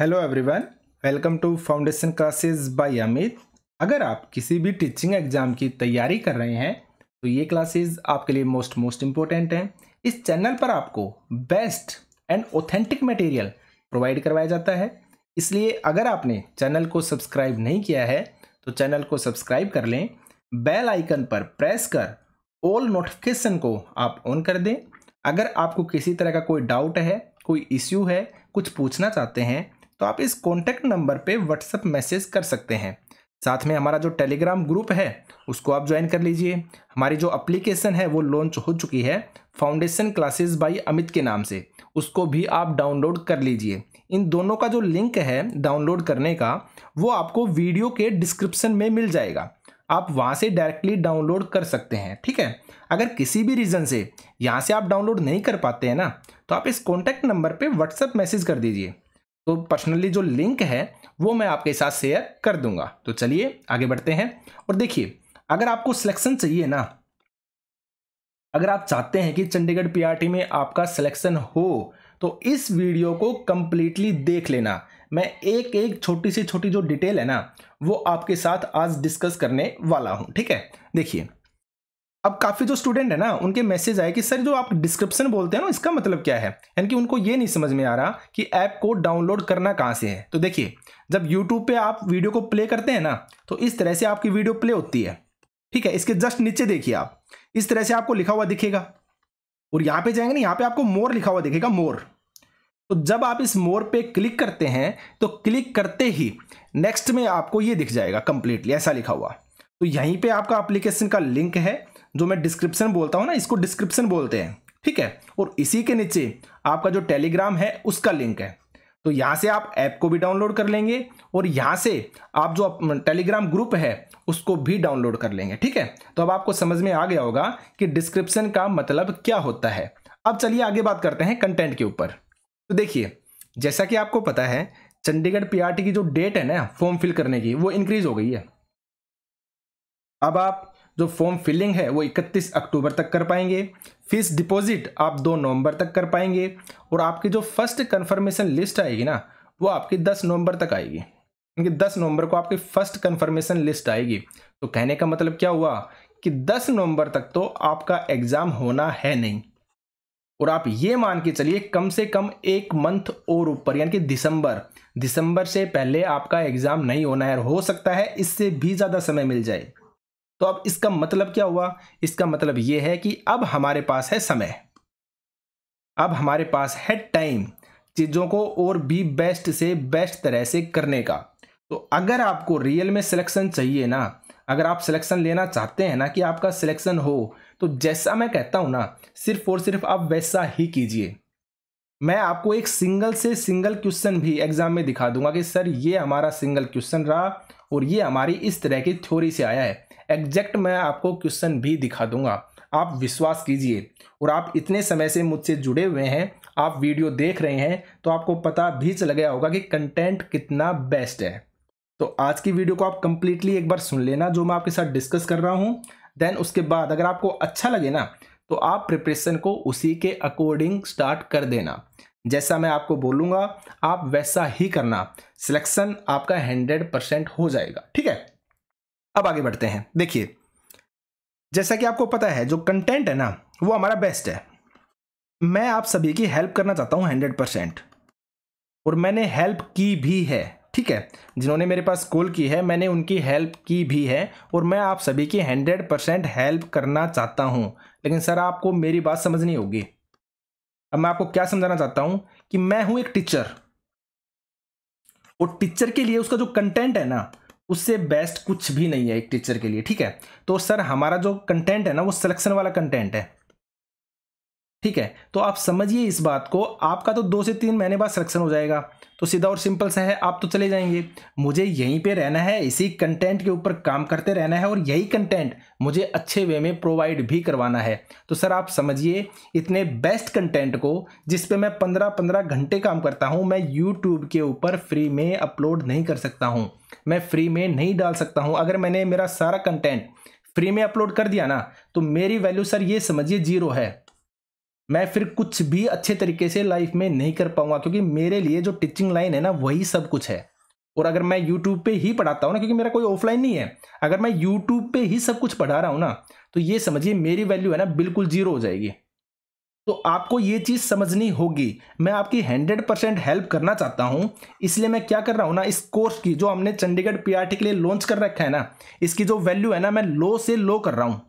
hello everyone welcome to foundation classes by Amit अगर आप किसी भी टीचिंग एग्जाम की तैयारी कर रहे हैं तो ये क्लासेस आपके लिए मोस्ट मोस्ट इम्पोर्टेंट हैं इस चैनल पर आपको best and authentic material provide करवाया जाता है इसलिए अगर आपने चैनल को सब्सक्राइब नहीं किया है तो चैनल को सब्सक्राइब कर लें बेल आइकन पर प्रेस कर ऑल नोटिफिकेशन को आप ऑन कर दें अगर आपको किसी तरह का कोई डाउट है कोई इश्यू है कुछ पूछना चाहते हैं तो आप इस कॉन्टैक्ट नंबर पर व्हाट्सअप मैसेज कर सकते हैं साथ में हमारा जो टेलीग्राम ग्रुप है उसको आप ज्वाइन कर लीजिए हमारी जो अप्लीकेशन है वो लॉन्च हो चुकी है फाउंडेशन क्लासेस बाय अमित के नाम से उसको भी आप डाउनलोड कर लीजिए इन दोनों का जो लिंक है डाउनलोड करने का वो आपको वीडियो के डिस्क्रिप्शन में मिल जाएगा आप वहाँ से डायरेक्टली डाउनलोड कर सकते हैं ठीक है अगर किसी भी रीज़न से यहाँ से आप डाउनलोड नहीं कर पाते हैं ना तो आप इस कॉन्टैक्ट नंबर पर व्हाट्सअप मैसेज कर दीजिए तो पर्सनली जो लिंक है वो मैं आपके साथ शेयर कर दूंगा तो चलिए आगे बढ़ते हैं और देखिए अगर आपको सिलेक्शन चाहिए ना अगर आप चाहते हैं कि चंडीगढ़ पीआरटी में आपका सिलेक्शन हो तो इस वीडियो को कंप्लीटली देख लेना मैं एक एक छोटी सी छोटी जो डिटेल है ना वो आपके साथ आज डिस्कस करने वाला हूं ठीक है देखिए अब काफ़ी जो स्टूडेंट है ना उनके मैसेज आए कि सर जो आप डिस्क्रिप्शन बोलते हैं ना इसका मतलब क्या है यानी कि उनको ये नहीं समझ में आ रहा कि ऐप को डाउनलोड करना कहाँ से है तो देखिए जब यूट्यूब पे आप वीडियो को प्ले करते हैं ना तो इस तरह से आपकी वीडियो प्ले होती है ठीक है इसके जस्ट नीचे देखिए आप इस तरह से आपको लिखा हुआ दिखेगा और यहाँ पे जाएंगे ना यहाँ पे आपको मोर लिखा हुआ दिखेगा मोर तो जब आप इस मोर पे क्लिक करते हैं तो क्लिक करते ही नेक्स्ट में आपको ये दिख जाएगा कंप्लीटली ऐसा लिखा हुआ तो यहीं पे आपका एप्लीकेशन का लिंक है जो मैं डिस्क्रिप्शन बोलता हूँ ना इसको डिस्क्रिप्शन बोलते हैं ठीक है और इसी के नीचे आपका जो टेलीग्राम है उसका लिंक है तो यहाँ से आप ऐप को भी डाउनलोड कर लेंगे और यहाँ से आप जो टेलीग्राम ग्रुप है उसको भी डाउनलोड कर लेंगे ठीक है तो अब आपको समझ में आ गया होगा कि डिस्क्रिप्शन का मतलब क्या होता है अब चलिए आगे बात करते हैं कंटेंट के ऊपर तो देखिए जैसा कि आपको पता है चंडीगढ़ पीआरटी की जो डेट है ना फॉर्म फिल करने की वो इंक्रीज हो गई है अब आप जो फॉर्म फिलिंग है वो 31 अक्टूबर तक कर पाएंगे फीस डिपॉजिट आप 2 नवंबर तक कर पाएंगे और आपकी जो फर्स्ट कन्फर्मेशन लिस्ट आएगी ना वो आपकी 10 नवंबर तक आएगी क्योंकि 10 नवंबर को आपकी फर्स्ट कन्फर्मेशन लिस्ट आएगी तो कहने का मतलब क्या हुआ कि 10 नवंबर तक तो आपका एग्ज़ाम होना है नहीं और आप ये मान के चलिए कम से कम एक मंथ और ऊपर यानी कि दिसंबर दिसंबर से पहले आपका एग्ज़ाम नहीं होना है हो सकता है इससे भी ज़्यादा समय मिल जाए तो अब इसका मतलब क्या हुआ इसका मतलब ये है कि अब हमारे पास है समय अब हमारे पास है टाइम चीज़ों को और भी बेस्ट से बेस्ट तरह से करने का तो अगर आपको रियल में सिलेक्शन चाहिए ना अगर आप सिलेक्शन लेना चाहते हैं ना कि आपका सिलेक्शन हो तो जैसा मैं कहता हूँ ना सिर्फ और सिर्फ आप वैसा ही कीजिए मैं आपको एक सिंगल से सिंगल क्वेश्चन भी एग्जाम में दिखा दूंगा कि सर ये हमारा सिंगल क्वेश्चन रहा और ये हमारी इस तरह की थ्योरी से आया है एग्जैक्ट मैं आपको क्वेश्चन भी दिखा दूंगा आप विश्वास कीजिए और आप इतने समय से मुझसे जुड़े हुए हैं आप वीडियो देख रहे हैं तो आपको पता भी चल गया होगा कि कंटेंट कितना बेस्ट है तो आज की वीडियो को आप कंप्लीटली एक बार सुन लेना जो मैं आपके साथ डिस्कस कर रहा हूँ देन उसके बाद अगर आपको अच्छा लगे ना तो आप प्रिपरेशन को उसी के अकॉर्डिंग स्टार्ट कर देना जैसा मैं आपको बोलूँगा आप वैसा ही करना सिलेक्शन आपका हंड्रेड परसेंट हो जाएगा ठीक है अब आगे बढ़ते हैं देखिए जैसा कि आपको पता है जो कंटेंट है ना वो हमारा बेस्ट है मैं आप सभी की हेल्प करना चाहता हूँ हंड्रेड परसेंट और मैंने हेल्प की भी है ठीक है जिन्होंने मेरे पास कॉल की है मैंने उनकी हेल्प की भी है और मैं आप सभी की हंड्रेड परसेंट हेल्प करना चाहता हूँ लेकिन सर आपको मेरी बात समझनी होगी अब मैं आपको क्या समझाना चाहता हूँ कि मैं हूँ एक टीचर और टीचर के लिए उसका जो कंटेंट है ना उससे बेस्ट कुछ भी नहीं है एक टीचर के लिए ठीक है तो सर हमारा जो कंटेंट है ना वो सिलेक्शन वाला कंटेंट है ठीक है तो आप समझिए इस बात को आपका तो दो से तीन महीने बाद सिलेक्शन हो जाएगा तो सीधा और सिंपल सा है आप तो चले जाएंगे मुझे यहीं पे रहना है इसी कंटेंट के ऊपर काम करते रहना है और यही कंटेंट मुझे अच्छे वे में प्रोवाइड भी करवाना है तो सर आप समझिए इतने बेस्ट कंटेंट को जिस पे मैं पंद्रह पंद्रह घंटे काम करता हूँ मैं यूट्यूब के ऊपर फ्री में अपलोड नहीं कर सकता हूँ मैं फ्री में नहीं डाल सकता हूँ अगर मैंने मेरा सारा कंटेंट फ्री में अपलोड कर दिया ना तो मेरी वैल्यू सर ये समझिए जीरो है मैं फिर कुछ भी अच्छे तरीके से लाइफ में नहीं कर पाऊंगा क्योंकि मेरे लिए जो टीचिंग लाइन है ना वही सब कुछ है और अगर मैं यूट्यूब पे ही पढ़ाता हूँ ना क्योंकि मेरा कोई ऑफलाइन नहीं है अगर मैं यूट्यूब पे ही सब कुछ पढ़ा रहा हूँ ना तो ये समझिए मेरी वैल्यू है ना बिल्कुल जीरो हो जाएगी तो आपको ये चीज़ समझनी होगी मैं आपकी हंड्रेड परसेंट हेल्प करना चाहता हूँ इसलिए मैं क्या कर रहा हूँ ना इस कोर्स की जो हमने चंडीगढ़ पी के लिए लॉन्च कर रखा है ना इसकी जो वैल्यू है ना मैं लो से लो कर रहा हूँ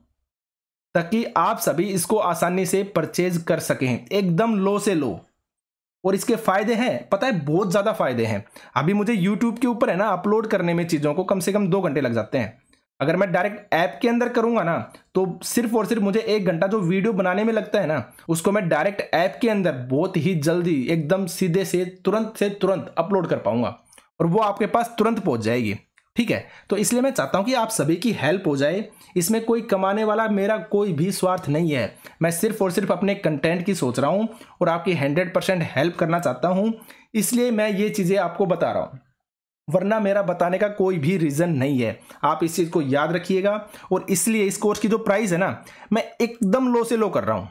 ताकि आप सभी इसको आसानी से परचेज कर सकें एकदम लो से लो और इसके फायदे हैं पता है बहुत ज़्यादा फायदे हैं अभी मुझे यूट्यूब के ऊपर है ना अपलोड करने में चीज़ों को कम से कम दो घंटे लग जाते हैं अगर मैं डायरेक्ट ऐप के अंदर करूँगा ना तो सिर्फ और सिर्फ मुझे एक घंटा जो वीडियो बनाने में लगता है ना उसको मैं डायरेक्ट ऐप के अंदर बहुत ही जल्दी एकदम सीधे से तुरंत से तुरंत अपलोड कर पाऊँगा और वो आपके पास तुरंत पहुँच जाएगी ठीक है तो इसलिए मैं चाहता हूँ कि आप सभी की हेल्प हो जाए इसमें कोई कमाने वाला मेरा कोई भी स्वार्थ नहीं है मैं सिर्फ और सिर्फ अपने कंटेंट की सोच रहा हूँ और आपकी हंड्रेड परसेंट हेल्प करना चाहता हूँ इसलिए मैं ये चीज़ें आपको बता रहा हूँ वरना मेरा बताने का कोई भी रीज़न नहीं है आप इस चीज़ को याद रखिएगा और इसलिए इस कोर्स की जो प्राइस है ना मैं एकदम लो से लो कर रहा हूँ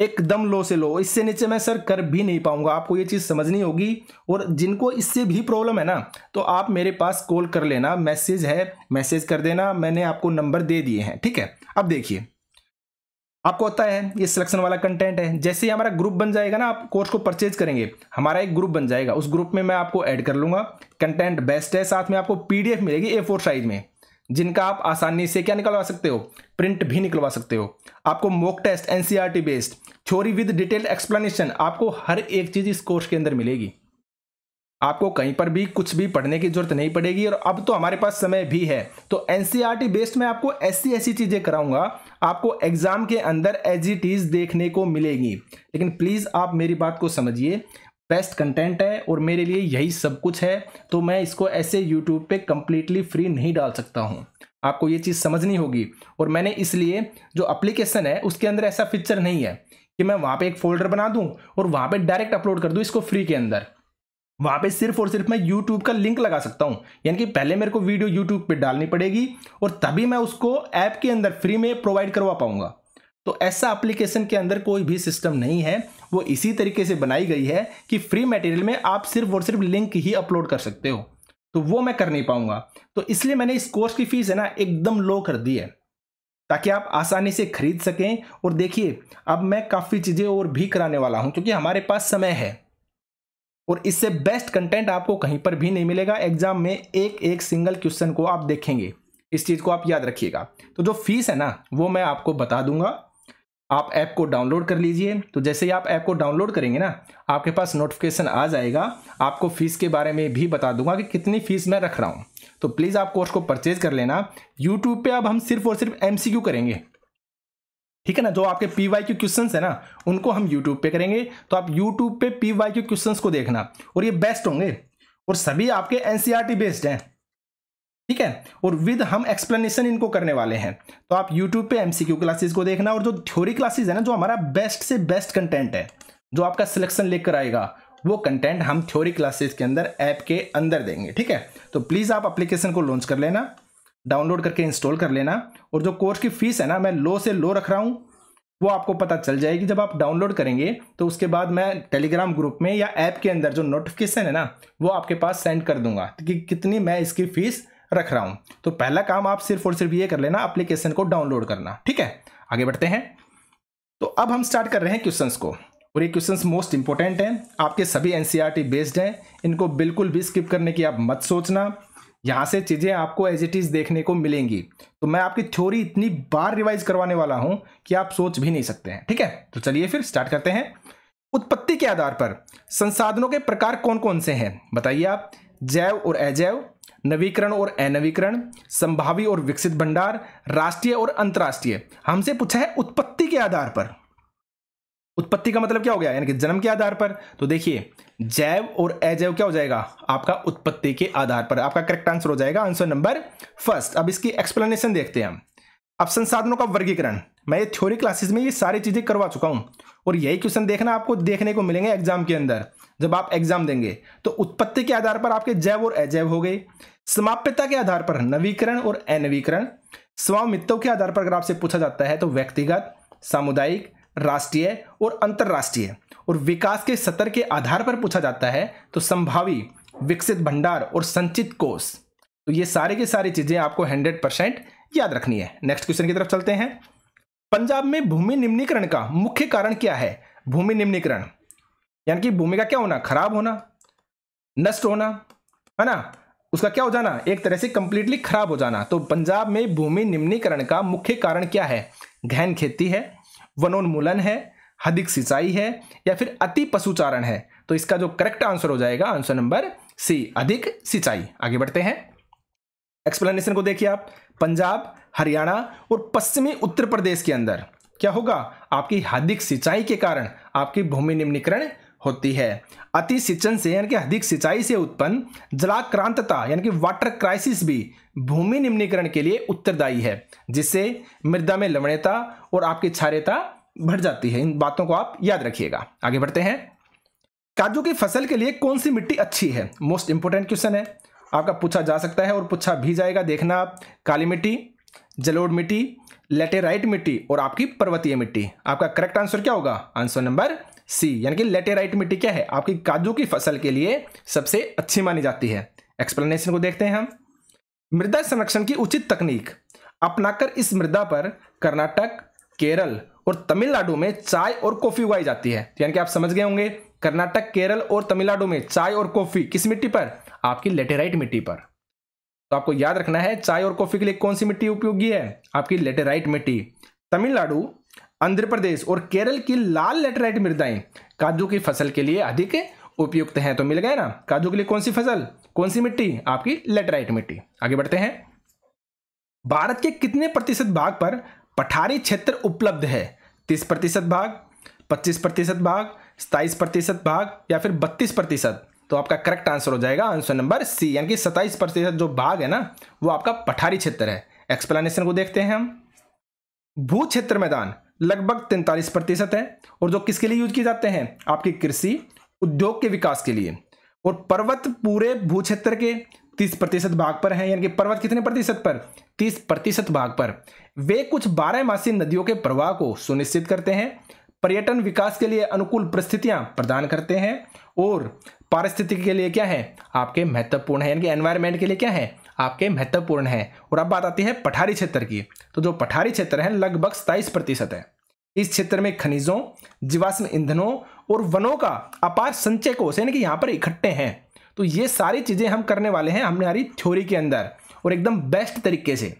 एकदम लो से लो इससे नीचे मैं सर कर भी नहीं पाऊंगा आपको ये चीज़ समझनी होगी और जिनको इससे भी प्रॉब्लम है ना तो आप मेरे पास कॉल कर लेना मैसेज है मैसेज कर देना मैंने आपको नंबर दे दिए हैं ठीक है अब देखिए आपको होता है ये सिलेक्शन वाला कंटेंट है जैसे ही हमारा ग्रुप बन जाएगा ना आप कोर्स को परचेज करेंगे हमारा एक ग्रुप बन जाएगा उस ग्रुप में मैं आपको ऐड कर लूँगा कंटेंट बेस्ट है साथ में आपको पीडीएफ मिलेगी ए फोर साइज में जिनका आप आसानी से क्या निकलवा सकते हो प्रिंट भी निकलवा सकते हो आपको mock test NCERT based theory with detail explanation आपको हर एक चीज़ इस कोर्स के अंदर मिलेगी आपको कहीं पर भी कुछ भी पढ़ने की जरूरत नहीं पड़ेगी और अब तो हमारे पास समय भी है तो एनसीईआरटी बेस्ड e में आपको ऐसी ऐसी चीज़ें कराऊंगा आपको एग्ज़ाम के अंदर एजीटीज देखने को मिलेगी लेकिन प्लीज़ आप मेरी बात को समझिए बेस्ट कंटेंट है और मेरे लिए यही सब कुछ है तो मैं इसको ऐसे यूट्यूब पे कम्प्लीटली फ्री नहीं डाल सकता हूँ आपको ये चीज़ समझनी होगी और मैंने इसलिए जो अप्लीकेशन है उसके अंदर ऐसा फीचर नहीं है कि मैं वहाँ पे एक फोल्डर बना दूँ और वहाँ पे डायरेक्ट अपलोड कर दूँ इसको फ्री के अंदर वहाँ पे सिर्फ और सिर्फ मैं यूट्यूब का लिंक लगा सकता हूँ यानी कि पहले मेरे को वीडियो यूट्यूब पे डालनी पड़ेगी और तभी मैं उसको ऐप के अंदर फ्री में प्रोवाइड करवा पाऊँगा तो ऐसा एप्लीकेशन के अंदर कोई भी सिस्टम नहीं है वो इसी तरीके से बनाई गई है कि फ्री मटेरियल में आप सिर्फ और सिर्फ लिंक ही अपलोड कर सकते हो तो वो मैं कर नहीं पाऊंगा तो इसलिए मैंने इस कोर्स की फीस है ना एकदम लो कर दी है ताकि आप आसानी से खरीद सकें और देखिए अब मैं काफ़ी चीज़ें और भी कराने वाला हूं क्योंकि हमारे पास समय है और इससे बेस्ट कंटेंट आपको कहीं पर भी नहीं मिलेगा एग्जाम में एक एक सिंगल क्वेश्चन को आप देखेंगे इस चीज़ को आप याद रखिएगा तो जो फीस है ना वो मैं आपको बता दूंगा आप ऐप को डाउनलोड कर लीजिए तो जैसे ही आप ऐप को डाउनलोड करेंगे ना आपके पास नोटिफिकेशन आ जाएगा आपको फ़ीस के बारे में भी बता दूंगा कि कितनी फ़ीस मैं रख रहा हूँ तो प्लीज़ आप कोर्स को परचेज कर लेना यूट्यूब पे अब हम सिर्फ और सिर्फ एम करेंगे ठीक है ना जो आपके पी वाई क्यू क्वेश्चन है ना उनको हम यूट्यूब पे करेंगे तो आप यूट्यूब पे पी वाई क्यू क्वेश्चन को देखना और ये बेस्ट होंगे और सभी आपके एन बेस्ड e हैं ठीक है और विद हम एक्सप्लेनेशन इनको करने वाले हैं तो आप यूट्यूब पे एमसीक्यू क्लासेस को देखना और जो थ्योरी क्लासेस है ना जो हमारा बेस्ट से बेस्ट कंटेंट है जो आपका सिलेक्शन लेकर आएगा वो कंटेंट हम थ्योरी क्लासेस के अंदर ऐप के अंदर देंगे ठीक है तो प्लीज़ आप अप्लीकेशन को लॉन्च कर लेना डाउनलोड करके इंस्टॉल कर लेना और जो कोर्स की फीस है ना मैं लो से लो रख रहा हूँ वो आपको पता चल जाएगी जब आप डाउनलोड करेंगे तो उसके बाद मैं टेलीग्राम ग्रुप में या ऐप के अंदर जो नोटिफिकेशन है ना वो आपके पास सेंड कर दूंगा कि कितनी मैं इसकी फ़ीस रख रहा हूं तो पहला काम आप सिर्फ और सिर्फ ये कर लेना अप्लीकेशन को डाउनलोड करना ठीक है आगे बढ़ते हैं तो अब हम स्टार्ट कर रहे हैं क्वेश्चंस को और ये क्वेश्चंस मोस्ट इंपॉर्टेंट हैं आपके सभी एनसीईआरटी बेस्ड e हैं इनको बिल्कुल भी स्किप करने की आप मत सोचना यहां से चीज़ें आपको एज इट इज़ देखने को मिलेंगी तो मैं आपकी थ्योरी इतनी बार रिवाइज करवाने वाला हूं कि आप सोच भी नहीं सकते हैं ठीक है तो चलिए फिर स्टार्ट करते हैं उत्पत्ति के आधार पर संसाधनों के प्रकार कौन कौन से हैं बताइए आप जैव और अजैव नवीकरण और अनवीकरण संभावी और विकसित भंडार राष्ट्रीय और अंतर्राष्ट्रीय हमसे पूछा है उत्पत्ति के आधार पर उत्पत्ति का मतलब क्या हो गया यानी कि जन्म के आधार पर तो देखिए जैव और अजैव क्या हो जाएगा आपका उत्पत्ति के आधार पर आपका करेक्ट आंसर हो जाएगा आंसर नंबर फर्स्ट अब इसकी एक्सप्लेनेशन देखते हैं हम अब संसाधनों का वर्गीकरण मैं ये थ्योरी क्लासेस में ये सारी चीजें करवा चुका हूं और यही क्वेश्चन देखना आपको देखने को मिलेंगे एग्जाम के अंदर जब आप एग्जाम देंगे तो उत्पत्ति के आधार पर आपके जैव और अजैव हो गए समाप्यता के आधार पर नवीकरण और अनवीकरण स्वामित्व के आधार पर अगर आपसे पूछा जाता है तो व्यक्तिगत सामुदायिक राष्ट्रीय और अंतर्राष्ट्रीय और विकास के सतर के आधार पर पूछा जाता है तो संभावी विकसित भंडार और संचित कोष तो ये सारे की सारी चीजें आपको हंड्रेड परसेंट याद रखनी है नेक्स्ट क्वेश्चन की तरफ चलते हैं पंजाब में भूमि निम्नीकरण का मुख्य कारण क्या है भूमि निम्नीकरण यानी कि भूमि का क्या होना खराब होना नष्ट होना है ना उसका क्या हो जाना एक तरह से कंप्लीटली खराब हो जाना तो पंजाब में भूमि निम्नीकरण का मुख्य कारण क्या है गहन खेती है वनोन्मूलन है अधिक सिंचाई है या फिर अति पशुचारण है तो इसका जो करेक्ट आंसर हो जाएगा आंसर नंबर सी अधिक सिंचाई आगे बढ़ते हैं एक्सप्लेनेशन को देखिए आप पंजाब हरियाणा और पश्चिमी उत्तर प्रदेश के अंदर क्या होगा आपकी अधिक सिंचाई के कारण आपकी भूमि निम्नीकरण होती है अति सिंचन से यानी कि अधिक सिंचाई से उत्पन्न जलाक्रांतता यानी कि वाटर क्राइसिस भी भूमि निम्नीकरण के लिए उत्तरदायी है जिससे मृदा में लवणता और आपकी क्षार्यता बढ़ जाती है इन बातों को आप याद रखिएगा आगे बढ़ते हैं काजू की फसल के लिए कौन सी मिट्टी अच्छी है मोस्ट इंपोर्टेंट क्वेश्चन है आपका पूछा जा सकता है और पूछा भी जाएगा देखना आप काली मिट्टी जलोड़ मिट्टी लेटेराइट मिट्टी और आपकी पर्वतीय मिट्टी आपका करेक्ट आंसर क्या होगा आंसर नंबर सी यानी कि लेटेराइट मिट्टी क्या है आपकी काजू की फसल के लिए सबसे अच्छी मानी जाती है एक्सप्लेनेशन को देखते हैं हम मृदा संरक्षण की उचित तकनीक अपनाकर इस मृदा पर कर्नाटक केरल और तमिलनाडु में चाय और कॉफी उगाई जाती है यानी कि आप समझ गए होंगे कर्नाटक केरल और तमिलनाडु में चाय और कॉफी किस मिट्टी पर आपकी लेटेराइट मिट्टी पर तो आपको याद रखना है चाय और कॉफी के लिए कौन सी मिट्टी उपयोगी है आपकी लेटेराइट मिट्टी तमिलनाडु आंध्र प्रदेश और केरल की लाल लेटराइट मृदाएं काजू की फसल के लिए अधिक उपयुक्त हैं तो मिल गए ना काजू के लिए कौन सी फसल कौन सी मिट्टी आपकी लेटराइट मिट्टी आगे बढ़ते हैं भारत के कितने प्रतिशत भाग पर पठारी क्षेत्र उपलब्ध है तीस प्रतिशत भाग पच्चीस प्रतिशत भाग सताइस प्रतिशत भाग या फिर बत्तीस प्रतिशत तो आपका करेक्ट आंसर हो जाएगा आंसर नंबर सी यानी कि सताइस प्रतिशत जो भाग है ना वो आपका पठारी क्षेत्र है एक्सप्लेनेशन को देखते हैं हम भू क्षेत्र मैदान लगभग तैंतालीस प्रतिशत है और जो किसके लिए यूज किए जाते हैं आपकी कृषि उद्योग के विकास के लिए और पर्वत पूरे भू क्षेत्र के तीस प्रतिशत भाग पर हैं यानी कि पर्वत कितने प्रतिशत पर तीस प्रतिशत भाग पर वे कुछ बारह मासी नदियों के प्रवाह को सुनिश्चित करते हैं पर्यटन विकास के लिए अनुकूल परिस्थितियां प्रदान करते हैं और पारिस्थितिकी के लिए क्या है आपके महत्वपूर्ण है यानी कि एनवायरमेंट के लिए क्या है आपके महत्वपूर्ण हैं और अब बात आती है पठारी क्षेत्र की तो जो पठारी क्षेत्र है लगभग सताइस प्रतिशत है इस क्षेत्र में खनिजों जीवाश्म ईंधनों और वनों का अपार संचय कोष यानी कि यहाँ पर इकट्ठे हैं तो ये सारी चीज़ें हम करने वाले हैं हमारी थ्योरी के अंदर और एकदम बेस्ट तरीके से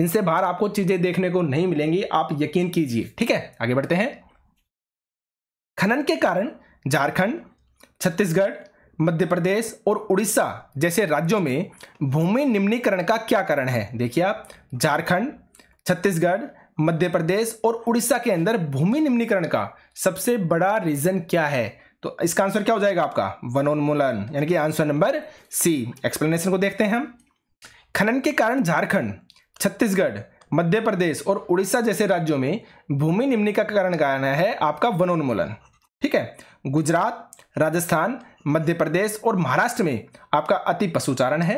इनसे बाहर आपको चीज़ें देखने को नहीं मिलेंगी आप यकीन कीजिए ठीक है आगे बढ़ते हैं खनन के कारण झारखंड छत्तीसगढ़ मध्य प्रदेश और उड़ीसा जैसे राज्यों में भूमि निम्नीकरण का क्या कारण है देखिए आप झारखंड छत्तीसगढ़ मध्य प्रदेश और उड़ीसा के अंदर भूमि निम्नीकरण का सबसे बड़ा रीजन क्या है तो इसका आंसर क्या हो जाएगा आपका वनोन्मूलन यानी कि आंसर नंबर सी एक्सप्लेनेशन को देखते हैं हम खनन के कारण झारखंड छत्तीसगढ़ मध्य प्रदेश और उड़ीसा जैसे राज्यों में भूमि निम्नीकरण कारण है आपका वनोन्मूलन ठीक है गुजरात राजस्थान मध्य प्रदेश और महाराष्ट्र में आपका अति पशुचारण है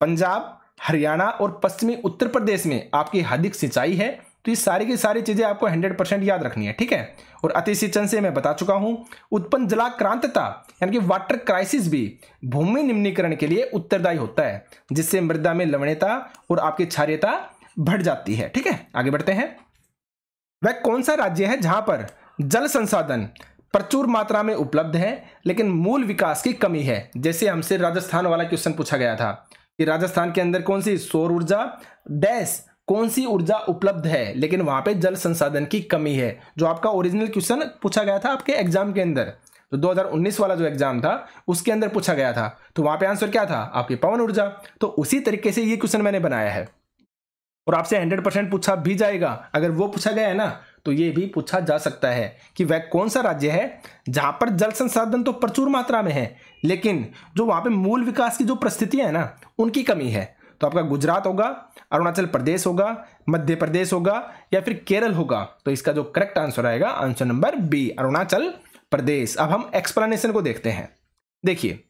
पंजाब हरियाणा और पश्चिमी उत्तर प्रदेश में आपकी अधिक सिंचाई है तो ये सारी की सारी चीज़ें आपको 100 परसेंट याद रखनी है ठीक है और सिंचन से मैं बता चुका हूँ उत्पन्न जलाक्रांतता यानी कि वाटर क्राइसिस भी भूमि निम्नीकरण के लिए उत्तरदायी होता है जिससे मृदा में लवणता और आपकी क्षार्यता बढ़ जाती है ठीक है आगे बढ़ते हैं वह कौन सा राज्य है जहाँ पर जल संसाधन प्रचुर मात्रा में उपलब्ध हैं लेकिन मूल विकास की कमी है जैसे हमसे राजस्थान वाला क्वेश्चन पूछा गया था कि राजस्थान के अंदर कौन सी सौर ऊर्जा डैश कौन सी ऊर्जा उपलब्ध है लेकिन वहां पे जल संसाधन की कमी है जो आपका ओरिजिनल क्वेश्चन पूछा गया था आपके एग्जाम के अंदर तो 2019 वाला जो एग्जाम था उसके अंदर पूछा गया था तो वहां पे आंसर क्या था आपकी पवन ऊर्जा तो उसी तरीके से ये क्वेश्चन मैंने बनाया है और आपसे 100 परसेंट पूछा भी जाएगा अगर वो पूछा गया है ना तो ये भी पूछा जा सकता है कि वह कौन सा राज्य है जहाँ पर जल संसाधन तो प्रचुर मात्रा में है लेकिन जो वहाँ पे मूल विकास की जो परिस्थितियाँ हैं ना उनकी कमी है तो आपका गुजरात होगा अरुणाचल प्रदेश होगा मध्य प्रदेश होगा या फिर केरल होगा तो इसका जो करेक्ट आंसर आएगा answer number B Arunachal Pradesh अब हम एक्सप्लेनेशन को देखते हैं देखिए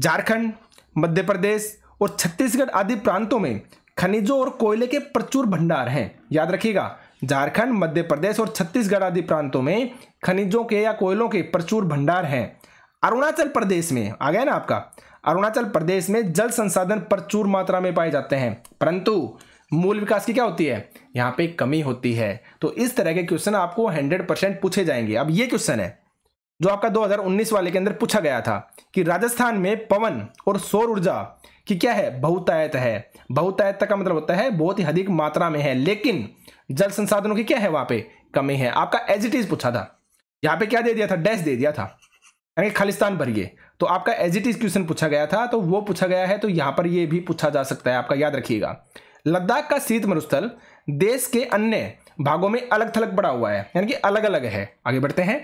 झारखंड मध्य प्रदेश और छत्तीसगढ़ आदि प्रांतों में खनिजों और कोयले के प्रचुर भंडार हैं याद रखिएगा झारखंड मध्य प्रदेश और छत्तीसगढ़ आदि प्रांतों में खनिजों के या कोयलों के प्रचुर भंडार हैं अरुणाचल प्रदेश में आ गया ना आपका अरुणाचल प्रदेश में जल संसाधन प्रचुर मात्रा में पाए जाते हैं परंतु मूल विकास की क्या होती है यहाँ पे कमी होती है तो इस तरह के क्वेश्चन आपको 100 परसेंट पूछे जाएंगे अब ये क्वेश्चन है जो आपका 2019 वाले के अंदर पूछा गया था कि राजस्थान में पवन और सौर ऊर्जा की क्या है बहुतायत है बहुतायत का मतलब होता है बहुत ही अधिक मात्रा में है लेकिन जल संसाधनों की क्या है वहां पे कमी है आपका एज इट इज पूछा था यहाँ पे क्या दे दिया था डैश दे दिया था यानी खालिस्तान भरिए तो आपका एज इट इज क्वेश्चन पूछा गया था तो वो पूछा गया है तो यहाँ पर ये भी पूछा जा सकता है आपका याद रखिएगा लद्दाख का शीत मरुस्थल देश के अन्य भागों में अलग थलग पड़ा हुआ है यानी कि अलग अलग है आगे बढ़ते हैं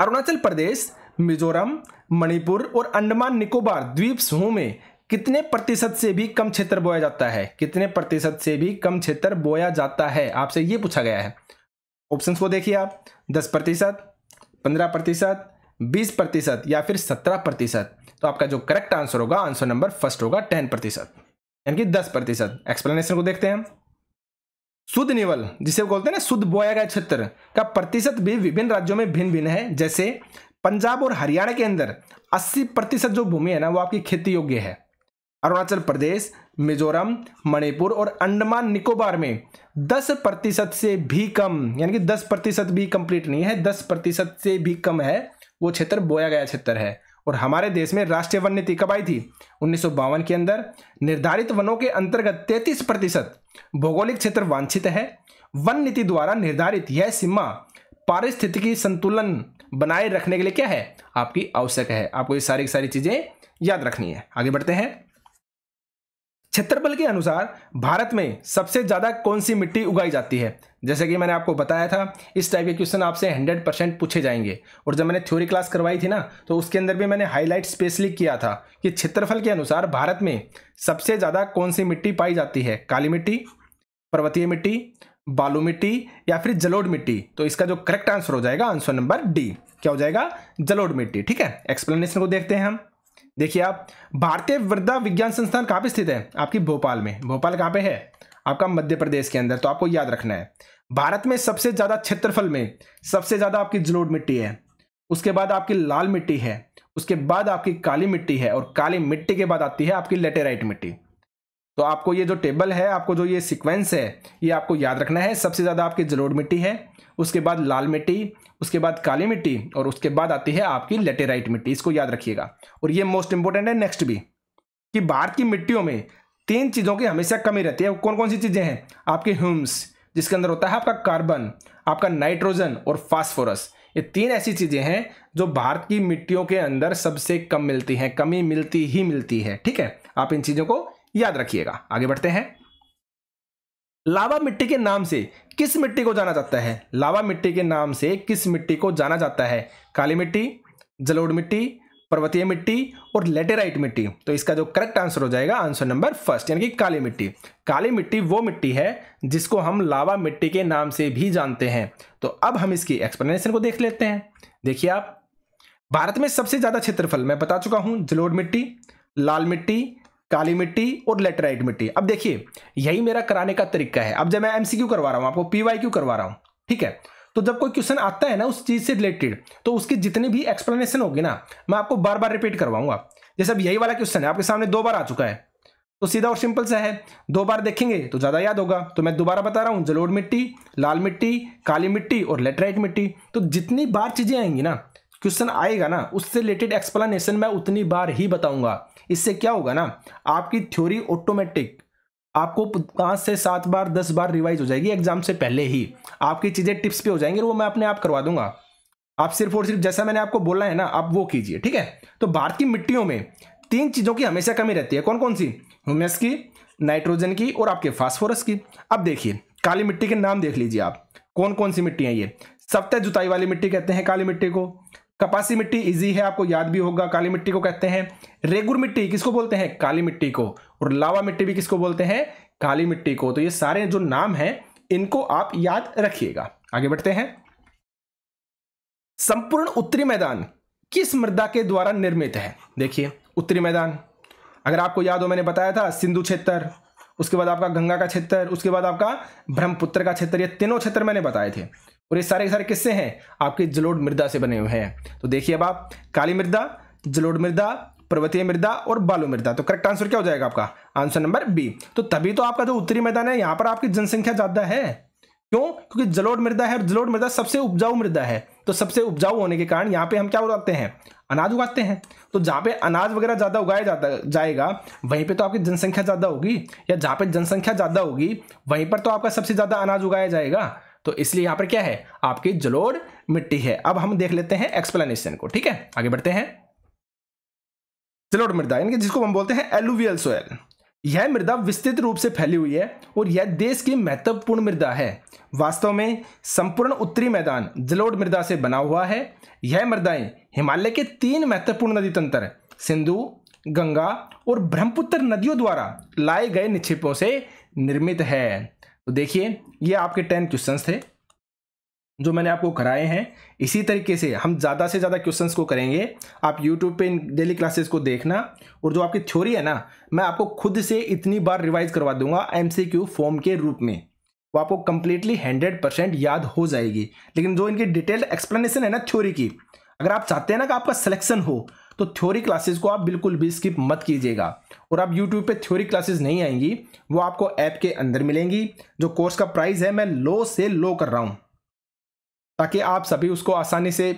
अरुणाचल प्रदेश मिजोरम मणिपुर और अंडमान निकोबार द्वीप समूह में कितने प्रतिशत से भी कम क्षेत्र बोया जाता है कितने प्रतिशत से भी कम क्षेत्र बोया जाता है आपसे ये पूछा गया है ऑप्शन को देखिए आप दस प्रतिशत पंद्रह प्रतिशत बीस प्रतिशत या फिर सत्रह प्रतिशत तो आपका जो करेक्ट आंसर होगा आंसर नंबर फर्स्ट होगा टेन प्रतिशत यानी कि दस प्रतिशत एक्सप्लेनेशन को देखते हैं शुद्ध निवल जिसे बोलते हैं ना शुद्ध बोया गया क्षेत्र का प्रतिशत भी विभिन्न राज्यों में भिन्न भिन्न है जैसे पंजाब और हरियाणा के अंदर 80 प्रतिशत जो भूमि है ना वो आपकी खेती योग्य है अरुणाचल प्रदेश मिजोरम मणिपुर और अंडमान निकोबार में 10 प्रतिशत से भी कम यानी कि 10 प्रतिशत भी कंप्लीट नहीं है 10 प्रतिशत से भी कम है वो क्षेत्र बोया गया क्षेत्र है और हमारे देश में राष्ट्रीय वन नीति कब आई थी उन्नीस के अंदर निर्धारित वनों के अंतर्गत तैतीस प्रतिशत भौगोलिक क्षेत्र वांछित है वन नीति द्वारा निर्धारित यह सीमा पारिस्थितिकी संतुलन बनाए रखने के लिए क्या है आपकी आवश्यक है आपको ये सारी सारी चीज़ें याद रखनी है आगे बढ़ते हैं क्षेत्रफल के अनुसार भारत में सबसे ज़्यादा कौन सी मिट्टी उगाई जाती है जैसे कि मैंने आपको बताया था इस टाइप के क्वेश्चन आपसे 100 परसेंट पूछे जाएंगे और जब मैंने थ्योरी क्लास करवाई थी ना तो उसके अंदर भी मैंने हाईलाइट स्पेशली किया था कि क्षेत्रफल के अनुसार भारत में सबसे ज़्यादा कौन सी मिट्टी पाई जाती है काली मिट्टी पर्वतीय मिट्टी बालू मिट्टी या फिर जलोड मिट्टी तो इसका जो करेक्ट आंसर हो जाएगा आंसर नंबर डी क्या हो जाएगा जलोड मिट्टी ठीक है एक्सप्लेनेशन को देखते हैं हम देखिए आप भारतीय वृद्धा विज्ञान संस्थान कहाँ पे स्थित है आपकी भोपाल में भोपाल कहाँ पे है आपका मध्य प्रदेश के अंदर तो आपको याद रखना है भारत में सबसे ज़्यादा क्षेत्रफल में सबसे ज़्यादा आपकी जलोड़ मिट्टी है उसके बाद आपकी लाल मिट्टी है उसके बाद आपकी काली मिट्टी है और काली मिट्टी के बाद आती है आपकी लेटेराइट मिट्टी तो आपको ये जो टेबल है आपको जो ये सिक्वेंस है ये आपको याद रखना है सबसे ज़्यादा आपकी जलोड़ मिट्टी है उसके बाद लाल मिट्टी उसके बाद काली मिट्टी और उसके बाद आती है आपकी लेटेराइट मिट्टी इसको याद रखिएगा और ये मोस्ट इंपॉर्टेंट है नेक्स्ट भी कि भारत की मिट्टियों में तीन चीज़ों की हमेशा कमी रहती है कौन कौन सी चीज़ें हैं आपके ह्यूम्स जिसके अंदर होता है आपका कार्बन आपका नाइट्रोजन और फास्फोरस ये तीन ऐसी चीज़ें हैं जो भारत की मिट्टियों के अंदर सबसे कम मिलती हैं कमी मिलती ही मिलती है ठीक है आप इन चीज़ों को याद रखिएगा आगे बढ़ते हैं लावा मिट्टी के नाम से किस मिट्टी को जाना जाता है लावा मिट्टी के नाम से किस मिट्टी को जाना जाता है काली मिट्टी जलोड़ मिट्टी पर्वतीय मिट्टी और लेटेराइट मिट्टी तो इसका जो करेक्ट आंसर हो जाएगा आंसर नंबर फर्स्ट यानी कि काली मिट्टी काली मिट्टी वो मिट्टी है जिसको हम लावा मिट्टी के नाम से भी जानते हैं तो अब हम इसकी एक्सप्लेनेशन को देख लेते हैं देखिए आप भारत में सबसे ज़्यादा क्षेत्रफल मैं बता चुका हूं जलोड़ मिट्टी लाल मिट्टी काली मिट्टी और लेटराइट मिट्टी अब देखिए यही मेरा कराने का तरीका है अब जब मैं एमसीक्यू करवा रहा हूँ आपको क्यू करवा रहा हूँ ठीक है तो जब कोई क्वेश्चन आता है ना उस चीज़ से रिलेटेड तो उसकी जितनी भी एक्सप्लेनेशन होगी ना मैं आपको बार बार रिपीट करवाऊंगा जैसे अब यही वाला क्वेश्चन है आपके सामने दो बार आ चुका है तो सीधा और सिंपल सा है दो बार देखेंगे तो ज़्यादा याद होगा तो मैं दोबारा बता रहा हूँ जलोड़ मिट्टी लाल मिट्टी काली मिट्टी और लेटराइट मिट्टी तो जितनी बार चीज़ें आएंगी ना क्वेश्चन आएगा ना उससे रिलेटेड एक्सप्लेनेशन मैं उतनी बार ही बताऊंगा इससे क्या होगा ना आपकी थ्योरी ऑटोमेटिक आपको पाँच से सात बार दस बार रिवाइज हो जाएगी एग्जाम से पहले ही आपकी चीज़ें टिप्स पे हो जाएंगी वो मैं अपने आप करवा दूंगा आप सिर्फ और सिर्फ जैसा मैंने आपको बोला है ना आप वो कीजिए ठीक है तो भारत की मिट्टियों में तीन चीज़ों की हमेशा कमी रहती है कौन कौन सी ह्यूमस की नाइट्रोजन की और आपके फास्फोरस की अब देखिए काली मिट्टी के नाम देख लीजिए आप कौन कौन सी मिट्टी है ये सप्तः जुताई वाली मिट्टी कहते हैं काली मिट्टी को कपासी मिट्टी इजी है आपको याद भी होगा काली मिट्टी को कहते हैं रेगुर मिट्टी किसको बोलते हैं काली मिट्टी को और लावा मिट्टी भी किसको बोलते हैं काली मिट्टी को तो ये सारे जो नाम हैं इनको आप याद रखिएगा आगे बढ़ते हैं संपूर्ण उत्तरी मैदान किस मृदा के द्वारा निर्मित है देखिए उत्तरी मैदान अगर आपको याद हो मैंने बताया था सिंधु क्षेत्र उसके बाद आपका गंगा का क्षेत्र उसके बाद आपका ब्रह्मपुत्र का क्षेत्र ये तीनों क्षेत्र मैंने बताए थे और ये सारे के सारे किससे हैं आपके जलोड मृदा से बने हुए हैं तो देखिए अब आप काली मृदा जलोड मृदा पर्वतीय मृदा और बालू मृदा तो करेक्ट आंसर क्या हो जाएगा आपका आंसर नंबर बी तो तभी तो आपका जो उत्तरी मैदान है यहाँ पर आपकी जनसंख्या ज़्यादा है क्यों क्योंकि जलोड मृदा है और जलोड मृदा सबसे उपजाऊ मृदा है तो सबसे उपजाऊ होने के कारण यहाँ पे हम क्या उगाते हैं अनाज उगाते हैं तो जहाँ पे अनाज वगैरह ज़्यादा उगाया जाता जाएगा वहीं पे तो आपकी जनसंख्या ज़्यादा होगी या जहाँ पे जनसंख्या ज़्यादा होगी वहीं पर तो आपका सबसे ज़्यादा अनाज उगाया जाएगा तो इसलिए यहां पर क्या है आपकी जलोड़ मिट्टी है अब हम देख लेते हैं एक्सप्लेनेशन को ठीक है आगे बढ़ते हैं जलोड मृदा यानी जिसको हम बोलते हैं एलुवियल सोयल यह मृदा विस्तृत रूप से फैली हुई है और यह देश की महत्वपूर्ण मृदा है वास्तव में संपूर्ण उत्तरी मैदान जलोड मृदा से बना हुआ है यह मृदाएं हिमालय के तीन महत्वपूर्ण नदी तंत्र सिंधु गंगा और ब्रह्मपुत्र नदियों द्वारा लाए गए निक्षेपों से निर्मित है तो देखिए ये आपके टेन क्वेश्चन थे जो मैंने आपको कराए हैं इसी तरीके से हम ज़्यादा से ज़्यादा क्वेश्चंस को करेंगे आप यूट्यूब पे इन डेली क्लासेस को देखना और जो आपकी थ्योरी है ना मैं आपको खुद से इतनी बार रिवाइज करवा दूंगा एम फॉर्म के रूप में वो आपको कम्प्लीटली हंड्रेड परसेंट याद हो जाएगी लेकिन जो इनकी डिटेल्ड एक्सप्लेनेशन है ना थ्योरी की अगर आप चाहते हैं ना कि आपका सिलेक्शन हो तो थ्योरी क्लासेस को आप बिल्कुल भी स्किप मत कीजिएगा और आप यूट्यूब पे थ्योरी क्लासेस नहीं आएंगी वो आपको ऐप के अंदर मिलेंगी जो कोर्स का प्राइस है मैं लो से लो कर रहा हूँ ताकि आप सभी उसको आसानी से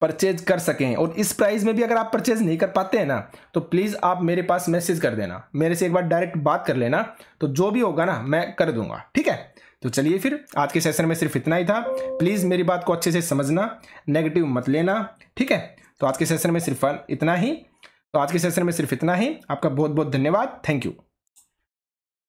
परचेज कर सकें और इस प्राइस में भी अगर आप परचेज नहीं कर पाते हैं ना तो प्लीज़ आप मेरे पास मैसेज कर देना मेरे से एक बार डायरेक्ट बात कर लेना तो जो भी होगा ना मैं कर दूंगा ठीक है तो चलिए फिर आज के सेशन में सिर्फ इतना ही था प्लीज़ मेरी बात को अच्छे से समझना नेगेटिव मत लेना ठीक है तो आज के सेशन में सिर्फ इतना ही तो आज के सेशन में सिर्फ इतना ही आपका बहुत बहुत धन्यवाद थैंक यू